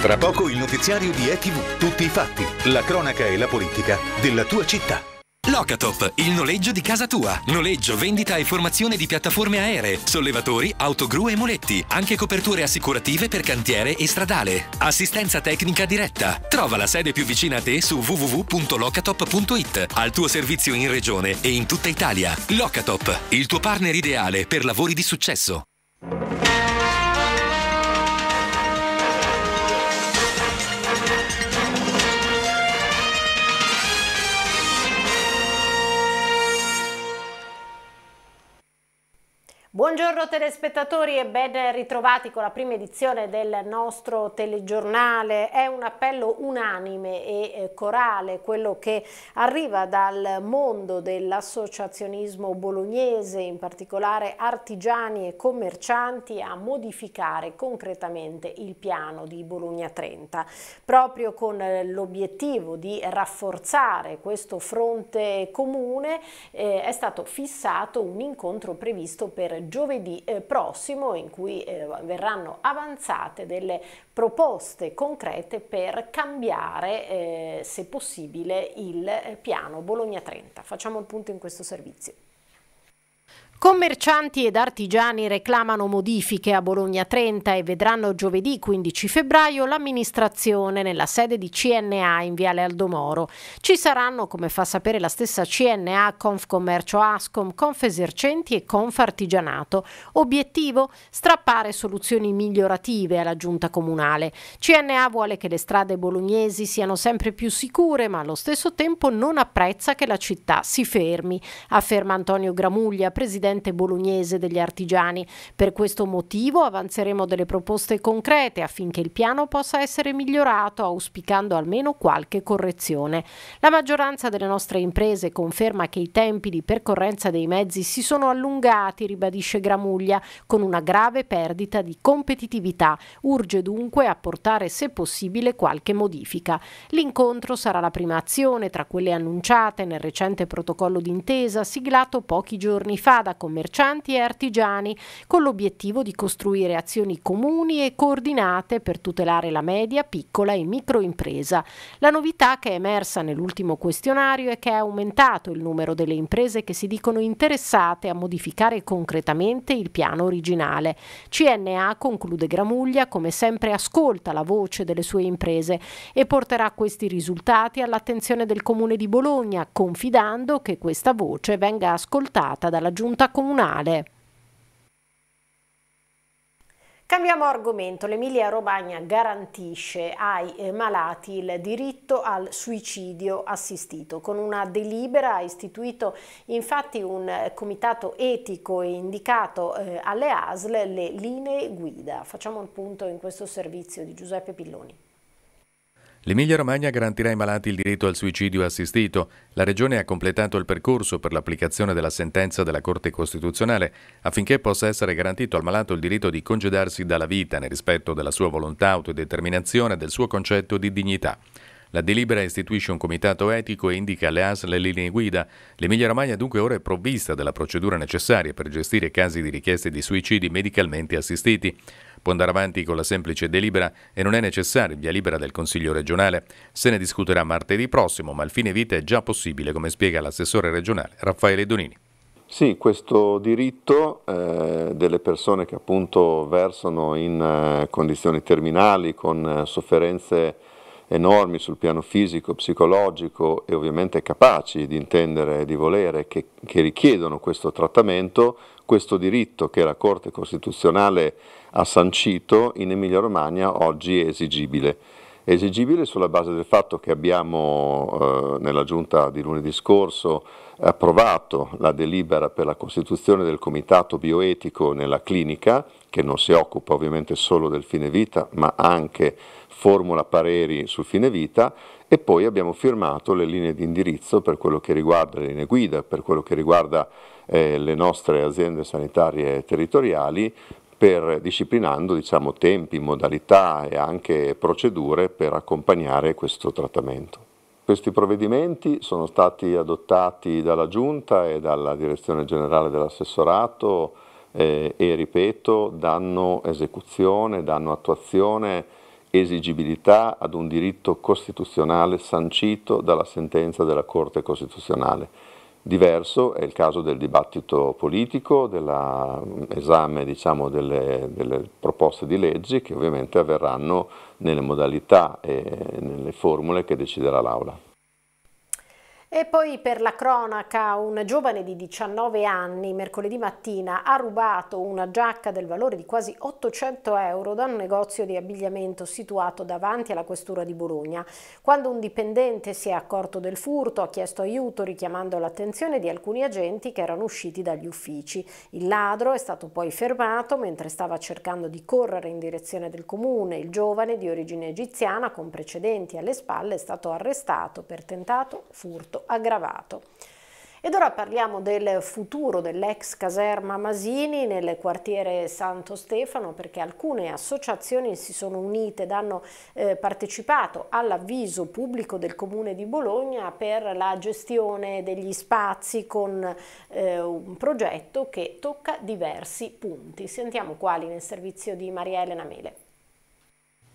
Tra poco il notiziario di ETV, tutti i fatti, la cronaca e la politica della tua città. Locatop, il noleggio di casa tua. Noleggio, vendita e formazione di piattaforme aeree, sollevatori, autogru e muletti. Anche coperture assicurative per cantiere e stradale. Assistenza tecnica diretta. Trova la sede più vicina a te su www.locatop.it. Al tuo servizio in regione e in tutta Italia. Locatop, il tuo partner ideale per lavori di successo. Buongiorno telespettatori e ben ritrovati con la prima edizione del nostro telegiornale. È un appello unanime e eh, corale quello che arriva dal mondo dell'associazionismo bolognese, in particolare artigiani e commercianti, a modificare concretamente il piano di Bologna 30, proprio con eh, l'obiettivo di rafforzare questo fronte comune eh, è stato fissato un incontro previsto per giornata giovedì eh, prossimo in cui eh, verranno avanzate delle proposte concrete per cambiare, eh, se possibile, il piano Bologna 30. Facciamo il punto in questo servizio. Commercianti ed artigiani reclamano modifiche a Bologna 30 e vedranno giovedì 15 febbraio l'amministrazione nella sede di CNA in Viale Aldomoro. Ci saranno, come fa sapere la stessa CNA, Confcommercio Ascom, Confesercenti e Confartigianato. Obiettivo? Strappare soluzioni migliorative alla giunta comunale. CNA vuole che le strade bolognesi siano sempre più sicure, ma allo stesso tempo non apprezza che la città si fermi, afferma Antonio Gramuglia, presidente dell'Ordente bolognese degli artigiani. Per questo motivo avanzeremo delle proposte concrete affinché il piano possa essere migliorato, auspicando almeno qualche correzione. La maggioranza delle nostre imprese conferma che i tempi di percorrenza dei mezzi si sono allungati, ribadisce Gramuglia, con una grave perdita di competitività. Urge dunque apportare, se possibile, qualche modifica. L'incontro sarà la prima azione tra quelle annunciate nel recente protocollo d'intesa siglato pochi giorni fa da commercianti e artigiani, con l'obiettivo di costruire azioni comuni e coordinate per tutelare la media, piccola e microimpresa. La novità che è emersa nell'ultimo questionario è che è aumentato il numero delle imprese che si dicono interessate a modificare concretamente il piano originale. CNA, conclude Gramuglia, come sempre ascolta la voce delle sue imprese e porterà questi risultati all'attenzione del Comune di Bologna, confidando che questa voce venga ascoltata dalla Giunta comunale. Cambiamo argomento, l'Emilia Romagna garantisce ai eh, malati il diritto al suicidio assistito. Con una delibera ha istituito infatti un eh, comitato etico e indicato eh, alle ASL le linee guida. Facciamo il punto in questo servizio di Giuseppe Pilloni. L'Emilia Romagna garantirà ai malati il diritto al suicidio assistito. La Regione ha completato il percorso per l'applicazione della sentenza della Corte Costituzionale affinché possa essere garantito al malato il diritto di congedarsi dalla vita nel rispetto della sua volontà, autodeterminazione e del suo concetto di dignità. La delibera istituisce un comitato etico e indica alle AS le linee guida. L'Emilia Romagna dunque ora è provvista della procedura necessaria per gestire casi di richieste di suicidi medicalmente assistiti può andare avanti con la semplice delibera e non è necessaria via libera del Consiglio regionale. Se ne discuterà martedì prossimo, ma il fine vita è già possibile, come spiega l'assessore regionale Raffaele Donini. Sì, questo diritto eh, delle persone che appunto versano in eh, condizioni terminali con eh, sofferenze enormi sul piano fisico, psicologico e ovviamente capaci di intendere e di volere che, che richiedono questo trattamento questo diritto che la Corte Costituzionale ha sancito in Emilia Romagna oggi è esigibile. È esigibile sulla base del fatto che abbiamo eh, nella giunta di lunedì scorso approvato la delibera per la costituzione del comitato bioetico nella clinica, che non si occupa ovviamente solo del fine vita, ma anche formula pareri sul fine vita e poi abbiamo firmato le linee di indirizzo per quello che riguarda le linee guida, per quello che riguarda eh, le nostre aziende sanitarie territoriali per disciplinando diciamo, tempi, modalità e anche procedure per accompagnare questo trattamento. Questi provvedimenti sono stati adottati dalla Giunta e dalla Direzione Generale dell'Assessorato eh, e, ripeto, danno esecuzione, danno attuazione, esigibilità ad un diritto costituzionale sancito dalla sentenza della Corte Costituzionale diverso, è il caso del dibattito politico, dell'esame mm, diciamo, delle, delle, proposte di leggi che ovviamente avverranno nelle modalità e nelle formule che deciderà l'Aula. E poi per la cronaca un giovane di 19 anni mercoledì mattina ha rubato una giacca del valore di quasi 800 euro da un negozio di abbigliamento situato davanti alla questura di Bologna. Quando un dipendente si è accorto del furto ha chiesto aiuto richiamando l'attenzione di alcuni agenti che erano usciti dagli uffici. Il ladro è stato poi fermato mentre stava cercando di correre in direzione del comune. Il giovane di origine egiziana con precedenti alle spalle è stato arrestato per tentato furto effetto aggravato. Ed ora parliamo del futuro dell'ex caserma Masini nel quartiere Santo Stefano perché alcune associazioni si sono unite ed hanno eh, partecipato all'avviso pubblico del Comune di Bologna per la gestione degli spazi con eh, un progetto che tocca diversi punti. Sentiamo quali nel servizio di Maria Elena Mele.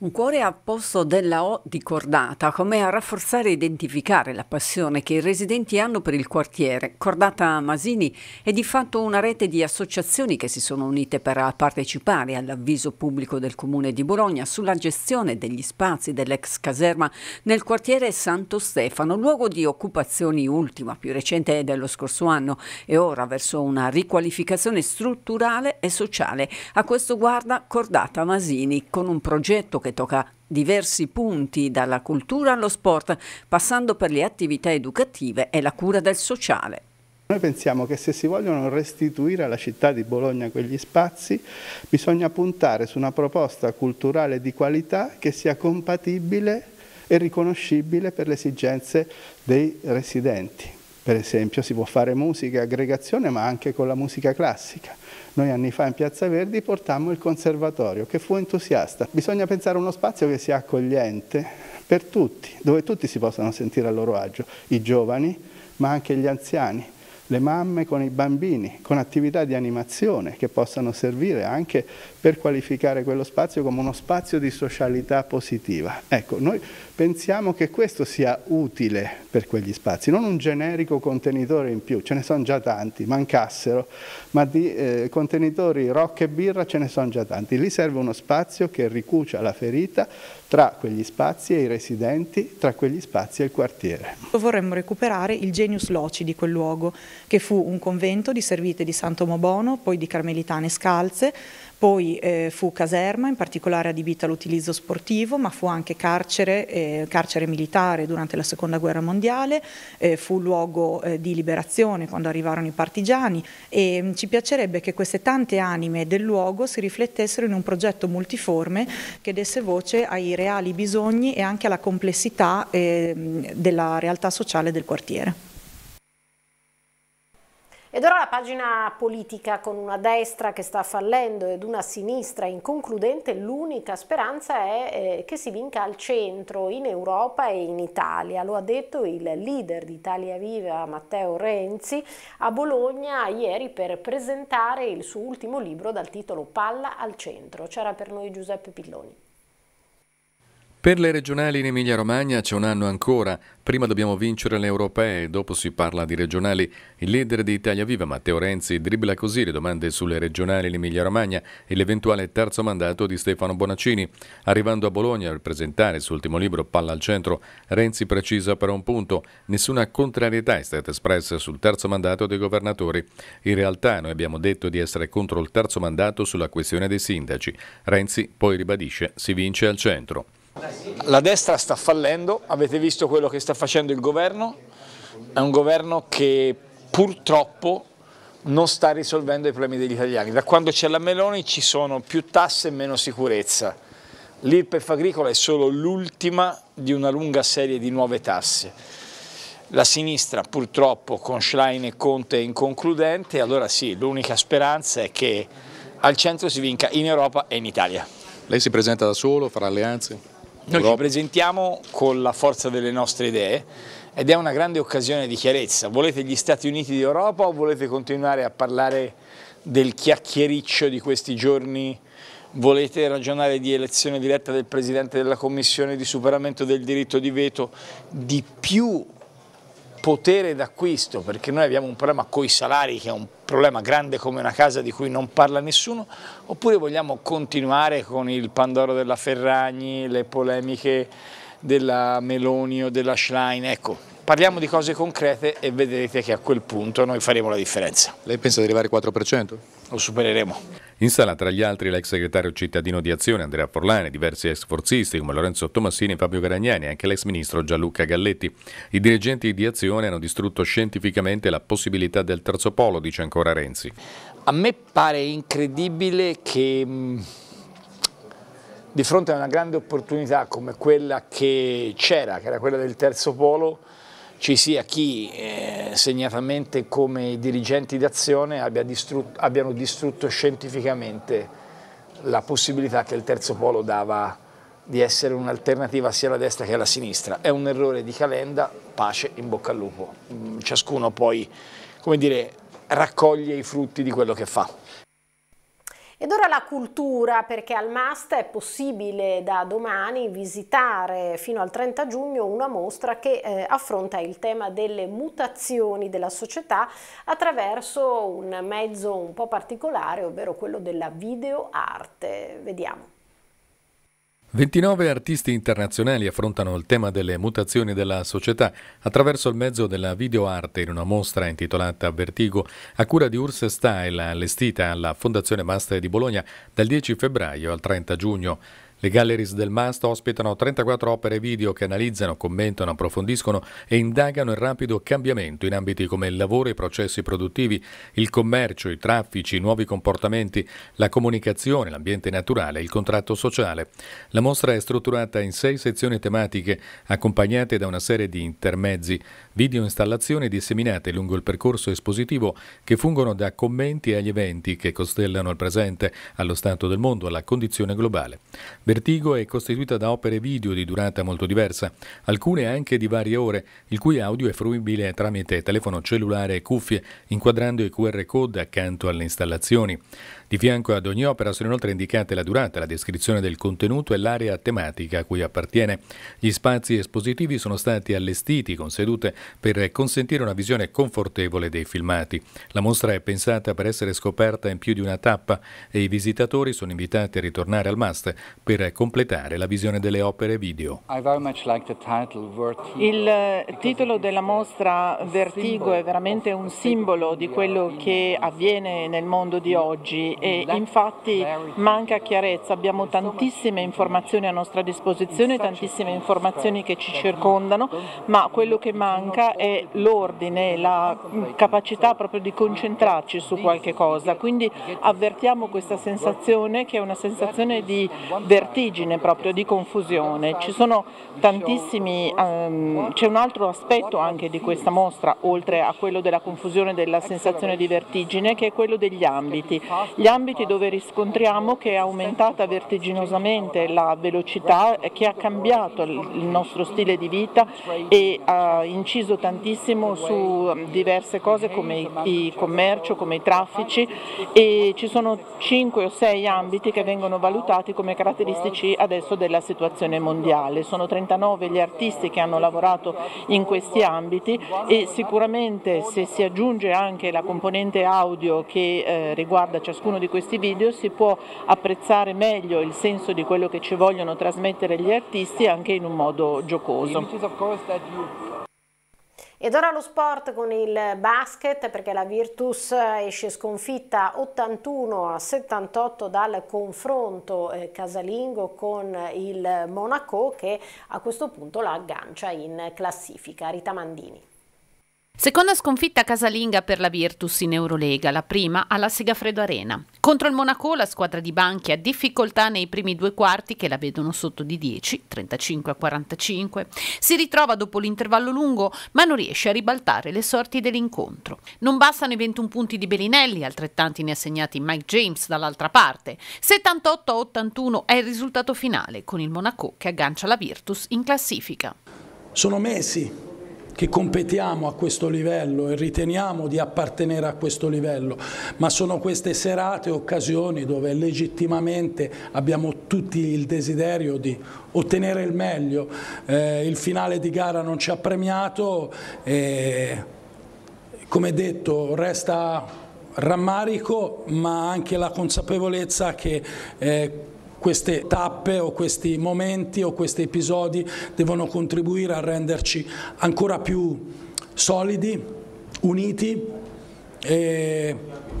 Un cuore a posto della O di Cordata, come a rafforzare e identificare la passione che i residenti hanno per il quartiere. Cordata Masini è di fatto una rete di associazioni che si sono unite per partecipare all'avviso pubblico del Comune di Bologna sulla gestione degli spazi dell'ex caserma nel quartiere Santo Stefano, luogo di occupazioni ultima, più recente dello scorso anno e ora verso una riqualificazione strutturale e sociale. A questo guarda Cordata Masini con un progetto che che tocca diversi punti dalla cultura allo sport, passando per le attività educative e la cura del sociale. Noi pensiamo che se si vogliono restituire alla città di Bologna quegli spazi bisogna puntare su una proposta culturale di qualità che sia compatibile e riconoscibile per le esigenze dei residenti. Per esempio si può fare musica e aggregazione ma anche con la musica classica noi anni fa in Piazza Verdi portammo il conservatorio, che fu entusiasta. Bisogna pensare a uno spazio che sia accogliente per tutti, dove tutti si possano sentire a loro agio, i giovani, ma anche gli anziani, le mamme con i bambini, con attività di animazione che possano servire anche per qualificare quello spazio come uno spazio di socialità positiva. Ecco, noi pensiamo che questo sia utile per quegli spazi, non un generico contenitore in più, ce ne sono già tanti, mancassero, ma di eh, contenitori rock e birra ce ne sono già tanti. Lì serve uno spazio che ricucia la ferita tra quegli spazi e i residenti, tra quegli spazi e il quartiere. Vorremmo recuperare il genius loci di quel luogo, che fu un convento di servite di Santo Mobono, poi di Carmelitane Scalze, poi eh, fu caserma, in particolare adibita all'utilizzo sportivo, ma fu anche carcere, eh, carcere, militare durante la Seconda Guerra Mondiale, eh, fu luogo eh, di liberazione quando arrivarono i partigiani e mh, mm, ci piacerebbe che queste tante anime del luogo si riflettessero in un progetto multiforme che desse voce ai reali bisogni e anche alla complessità eh, mm, della realtà sociale del quartiere. Ed ora la pagina politica con una destra che sta fallendo ed una sinistra inconcludente, l'unica speranza è eh, che si vinca al centro, in Europa e in Italia. Lo ha detto il leader di Italia Viva Matteo Renzi a Bologna ieri per presentare il suo ultimo libro dal titolo Palla al centro. C'era per noi Giuseppe Pilloni. Per le regionali in Emilia-Romagna c'è un anno ancora, prima dobbiamo vincere le europee, dopo si parla di regionali. Il leader di Italia Viva, Matteo Renzi, dribbla così le domande sulle regionali in Emilia-Romagna e l'eventuale terzo mandato di Stefano Bonaccini. Arrivando a Bologna per presentare il suo ultimo libro Palla al centro, Renzi precisa per un punto, nessuna contrarietà è stata espressa sul terzo mandato dei governatori. In realtà noi abbiamo detto di essere contro il terzo mandato sulla questione dei sindaci. Renzi poi ribadisce si vince al centro. La destra sta fallendo, avete visto quello che sta facendo il governo, è un governo che purtroppo non sta risolvendo i problemi degli italiani. Da quando c'è la Meloni ci sono più tasse e meno sicurezza. L'IRPEF agricola è solo l'ultima di una lunga serie di nuove tasse. La sinistra purtroppo con Schlein e Conte è inconcludente, allora sì, l'unica speranza è che al centro si vinca in Europa e in Italia. Lei si presenta da solo, farà alleanze? Noi ci presentiamo con la forza delle nostre idee ed è una grande occasione di chiarezza. Volete gli Stati Uniti d'Europa o volete continuare a parlare del chiacchiericcio di questi giorni? Volete ragionare di elezione diretta del Presidente della Commissione, di superamento del diritto di veto, di più potere d'acquisto, perché noi abbiamo un problema con i salari che è un problema grande come una casa di cui non parla nessuno, oppure vogliamo continuare con il Pandoro della Ferragni, le polemiche della Meloni o della Schlein, ecco, parliamo di cose concrete e vedrete che a quel punto noi faremo la differenza. Lei pensa di arrivare al 4%? Lo supereremo. In sala tra gli altri l'ex segretario cittadino di Azione Andrea Forlani, diversi ex forzisti come Lorenzo Tomassini e Fabio Garagnani e anche l'ex ministro Gianluca Galletti. I dirigenti di Azione hanno distrutto scientificamente la possibilità del terzo polo, dice ancora Renzi. A me pare incredibile che mm, di fronte a una grande opportunità come quella che c'era, che era quella del terzo polo, ci sia chi, eh, segnatamente come dirigenti d'azione, abbia distrutto, abbiano distrutto scientificamente la possibilità che il terzo polo dava di essere un'alternativa sia alla destra che alla sinistra. È un errore di calenda, pace, in bocca al lupo. Mm, ciascuno poi, come dire, raccoglie i frutti di quello che fa. Ed ora la cultura, perché al MAST è possibile da domani visitare fino al 30 giugno una mostra che eh, affronta il tema delle mutazioni della società attraverso un mezzo un po' particolare, ovvero quello della videoarte. Vediamo. 29 artisti internazionali affrontano il tema delle mutazioni della società attraverso il mezzo della videoarte in una mostra intitolata Vertigo a cura di Urs Style allestita alla Fondazione Master di Bologna dal 10 febbraio al 30 giugno. Le galleries del MAST ospitano 34 opere video che analizzano, commentano, approfondiscono e indagano il rapido cambiamento in ambiti come il lavoro i processi produttivi, il commercio, i traffici, i nuovi comportamenti, la comunicazione, l'ambiente naturale, il contratto sociale. La mostra è strutturata in sei sezioni tematiche accompagnate da una serie di intermezzi, video installazioni disseminate lungo il percorso espositivo che fungono da commenti agli eventi che costellano il presente, allo stato del mondo, alla condizione globale. Vertigo è costituita da opere video di durata molto diversa, alcune anche di varie ore, il cui audio è fruibile tramite telefono cellulare e cuffie, inquadrando i QR code accanto alle installazioni. Di fianco ad ogni opera sono inoltre indicate la durata, la descrizione del contenuto e l'area tematica a cui appartiene. Gli spazi espositivi sono stati allestiti con sedute per consentire una visione confortevole dei filmati. La mostra è pensata per essere scoperta in più di una tappa e i visitatori sono invitati a ritornare al MAST per completare la visione delle opere video. Il eh, titolo della mostra Vertigo è veramente un simbolo di quello che avviene nel mondo di oggi e infatti manca chiarezza, abbiamo tantissime informazioni a nostra disposizione, tantissime informazioni che ci circondano, ma quello che manca è l'ordine, la capacità proprio di concentrarci su qualche cosa, quindi avvertiamo questa sensazione che è una sensazione di vertigine proprio, di confusione. Ci sono tantissimi, um, c'è un altro aspetto anche di questa mostra, oltre a quello della confusione, della sensazione di vertigine, che è quello degli ambiti. Gli ambiti dove riscontriamo che è aumentata vertiginosamente la velocità, che ha cambiato il nostro stile di vita e ha inciso tantissimo su um, diverse cose come il commercio, come i traffici e ci sono 5 o 6 ambiti che vengono valutati come caratteristici adesso della situazione mondiale. Sono 39 gli artisti che hanno lavorato in questi ambiti e sicuramente se si aggiunge anche la componente audio che eh, riguarda ciascuno uno di questi video si può apprezzare meglio il senso di quello che ci vogliono trasmettere gli artisti anche in un modo giocoso. Ed ora lo sport con il basket perché la Virtus esce sconfitta 81 a 78 dal confronto eh, casalingo con il Monaco che a questo punto la aggancia in classifica. Rita Mandini. Seconda sconfitta casalinga per la Virtus in Eurolega, la prima alla Segafredo Arena. Contro il Monaco la squadra di Banchi ha difficoltà nei primi due quarti che la vedono sotto di 10, 35 a 45. Si ritrova dopo l'intervallo lungo ma non riesce a ribaltare le sorti dell'incontro. Non bastano i 21 punti di Belinelli, altrettanti ne ha segnati Mike James dall'altra parte. 78 a 81 è il risultato finale con il Monaco che aggancia la Virtus in classifica. Sono mesi che competiamo a questo livello e riteniamo di appartenere a questo livello, ma sono queste serate, occasioni dove legittimamente abbiamo tutti il desiderio di ottenere il meglio. Eh, il finale di gara non ci ha premiato e, come detto, resta rammarico, ma anche la consapevolezza che eh, queste tappe o questi momenti o questi episodi devono contribuire a renderci ancora più solidi, uniti e,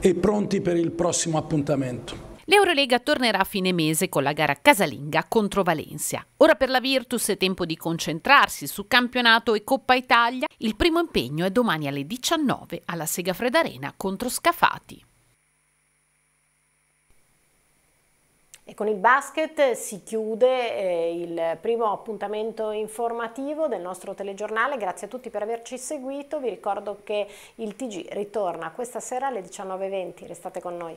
e pronti per il prossimo appuntamento. L'Eurolega tornerà a fine mese con la gara casalinga contro Valencia. Ora per la Virtus è tempo di concentrarsi su campionato e Coppa Italia. Il primo impegno è domani alle 19 alla Segafred Arena contro Scafati. E con il basket si chiude eh, il primo appuntamento informativo del nostro telegiornale. Grazie a tutti per averci seguito. Vi ricordo che il TG ritorna questa sera alle 19.20. Restate con noi.